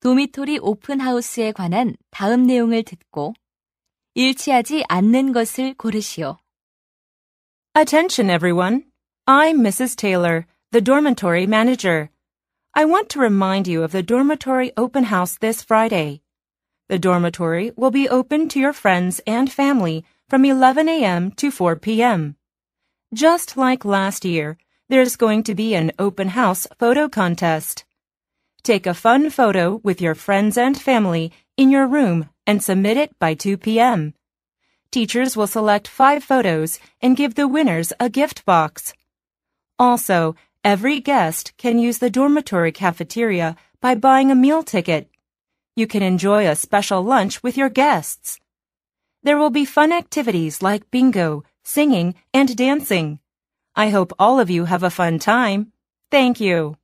도미토리 오픈하우스에 관한 다음 내용을 듣고 일치하지 않는 것을 고르시오. Attention everyone. I'm Mrs. Taylor, the dormitory manager. I want to remind you of the dormitory open house this Friday. The dormitory will be open to your friends and family from 11 a.m. to 4 p.m. Just like last year, there's going to be an open house photo contest. Take a fun photo with your friends and family in your room and submit it by 2 p.m. Teachers will select five photos and give the winners a gift box. Also, every guest can use the dormitory cafeteria by buying a meal ticket. You can enjoy a special lunch with your guests. There will be fun activities like bingo, singing, and dancing. I hope all of you have a fun time. Thank you.